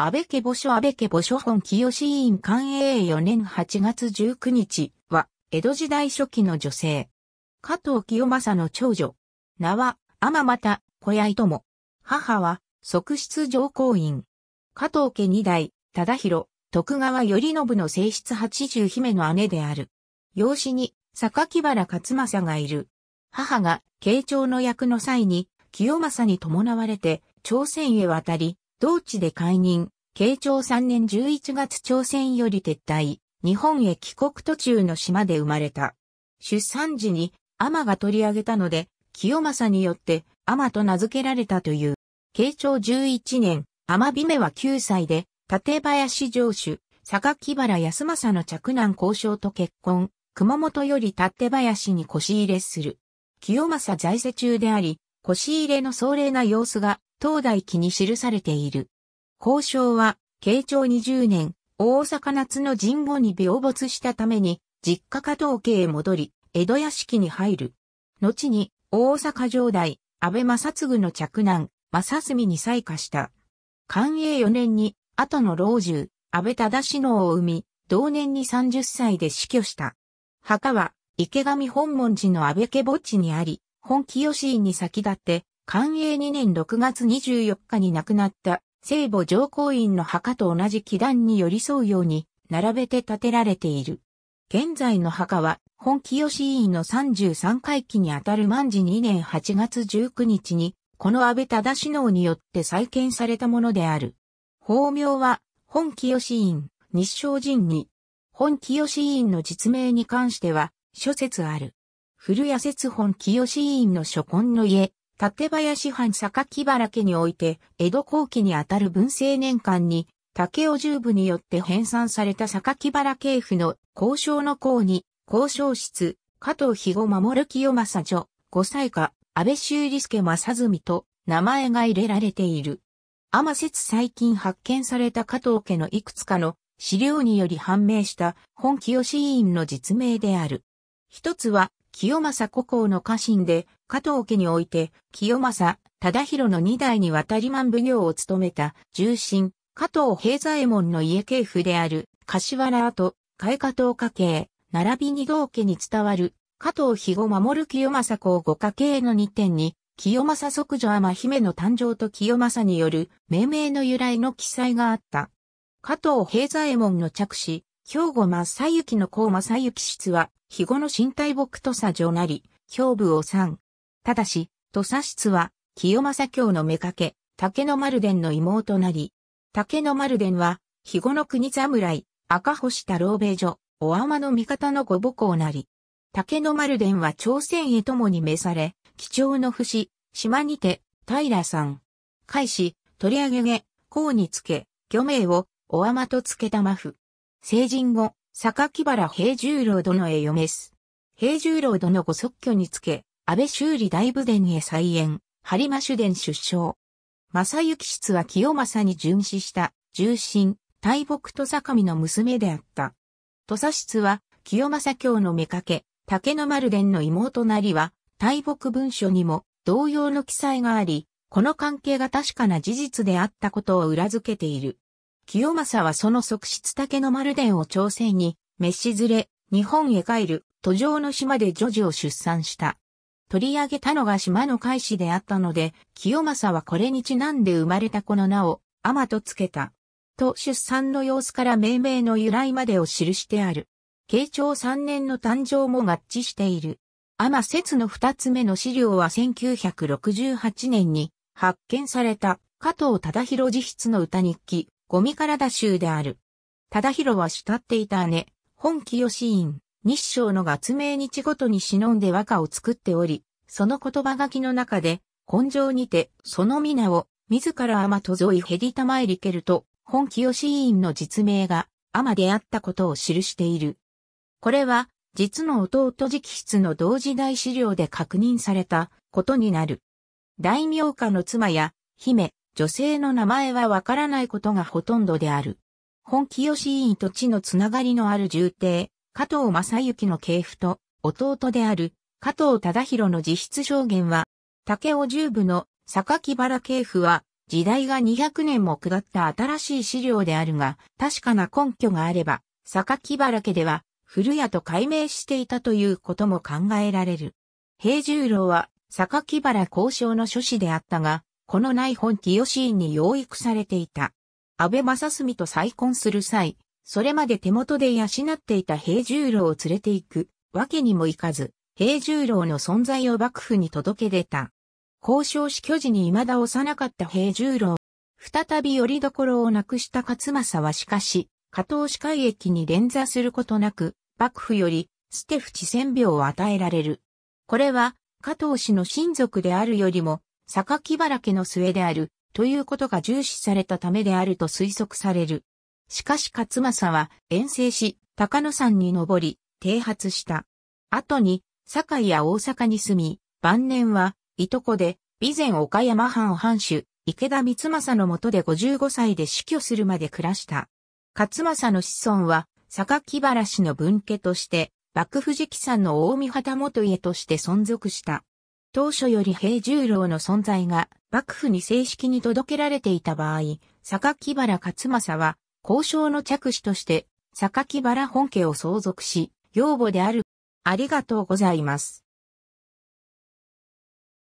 安倍家母書安倍家母書本清志委員官営4年8月19日は、江戸時代初期の女性。加藤清正の長女。名は、天又小屋友。母は、側室上皇院。加藤家二代、忠広、徳川頼信の正室八十姫の姉である。養子に、榊原勝正がいる。母が、慶長の役の際に、清正に伴われて、朝鮮へ渡り、同地で解任、慶長3年11月朝鮮より撤退、日本へ帰国途中の島で生まれた。出産時に天が取り上げたので、清正によって天と名付けられたという。慶長11年、天姫目は9歳で、立林城主、榊原康政の嫡男交渉と結婚、熊本より立林に腰入れする。清正在世中であり、腰入れの壮麗な様子が東大記に記されている。交渉は、慶長20年、大阪夏の神後に病没したために、実家加藤家へ戻り、江戸屋敷に入る。後に、大阪城代、安倍正嗣の着難、正澄に採下した。寛永4年に、後の老中、安倍忠信を生み、同年に30歳で死去した。墓は、池上本門寺の安倍家墓地にあり、本清院に先立って、寛永2年6月24日に亡くなった聖母上皇院の墓と同じ祈壇に寄り添うように並べて建てられている。現在の墓は本清院院の33回忌にあたる万事2年8月19日にこの安倍忠志能によって再建されたものである。法名は本清院日照神に本清院の実名に関しては諸説ある。古谷説本清院の初婚の家、立林藩榊原家において、江戸後期にあたる文政年間に、竹尾十部によって編纂された榊原系譜の交渉の項に、交渉室、加藤肥後守清正女、五歳下、安倍修理助正澄と名前が入れられている。天節最近発見された加藤家のいくつかの資料により判明した本清委員の実名である。一つは、清正古校の家臣で、加藤家において、清正、忠宏の二代にわたり万奉行を務めた、重臣、加藤平左衛門の家系譜である、柏原跡、海加藤家系、並びに同家に伝わる、加藤肥後守清正公五家系の二点に、清正即女天姫の誕生と清正による命名の由来の記載があった。加藤平左衛門の着手、兵庫正幸の公正幸室は、肥後の身体木と佐女なり、胸部を三、ただし、土佐室は、清正教の妾、竹の丸伝の妹なり、竹の丸伝は、肥後の国侍、赤星太郎米女、お天の味方のご母校なり。竹の丸伝は朝鮮へともに召され、貴重の節、島にて、平さん。開始、取り上げげ、甲につけ、漁名を、お天とつけたまふ。成人後、榊原平十郎殿へ嫁す。平十郎殿ご即居につけ、安倍修理大部殿へ再演、播磨主殿出生。正幸室は清正に殉死した、重臣、大木土佐守の娘であった。土佐室は、清正教の妾、竹の丸殿の妹なりは、大木文書にも同様の記載があり、この関係が確かな事実であったことを裏付けている。清正はその側室竹の丸殿を朝鮮に、召し連れ、日本へ帰る、途上の島で女児を出産した。取り上げたのが島の開始であったので、清正はこれにちなんで生まれた子の名を、天とつけた。と出産の様子から命名の由来までを記してある。慶長3年の誕生も合致している。天節の二つ目の資料は1968年に発見された加藤忠宏自筆の歌日記、ゴミからだ集である。忠宏は慕っていた姉、本清院、日照の月明日ごとに忍んで和歌を作っており、その言葉書きの中で、根性にて、その皆を、自ら天とぞいヘディタマエリケルと、本清志院の実名が、天であったことを記している。これは、実の弟直筆の同時代資料で確認されたことになる。大名家の妻や、姫、女性の名前はわからないことがほとんどである。本清志院と地のつながりのある重帝、加藤正幸の系譜と、弟である加藤忠宏の自筆証言は、竹尾十部の榊原系譜は、時代が200年も下った新しい資料であるが、確かな根拠があれば、榊原家では、古屋と改名していたということも考えられる。平十郎は、榊原交渉の書士であったが、この内本清志院に養育されていた。安倍正澄と再婚する際、それまで手元で養っていた平十郎を連れて行くわけにもいかず、平十郎の存在を幕府に届け出た。交渉し巨人に未だ幼かった平十郎。再び拠り所をなくした勝政はしかし、加藤市海駅に連座することなく、幕府より、捨て淵千病を与えられる。これは、加藤氏の親族であるよりも、榊原家の末である、ということが重視されたためであると推測される。しかし勝政は遠征し、高野山に登り、停発した。後に、堺や大阪に住み、晩年は、いとこで、備前岡山藩藩主、池田光政のもとで55歳で死去するまで暮らした。勝政の子孫は、榊原氏の分家として、幕府直参の大見旗元家として存続した。当初より平十郎の存在が幕府に正式に届けられていた場合、榊原勝政は交渉の着手として榊原本家を相続し、養母であるありがとうございます。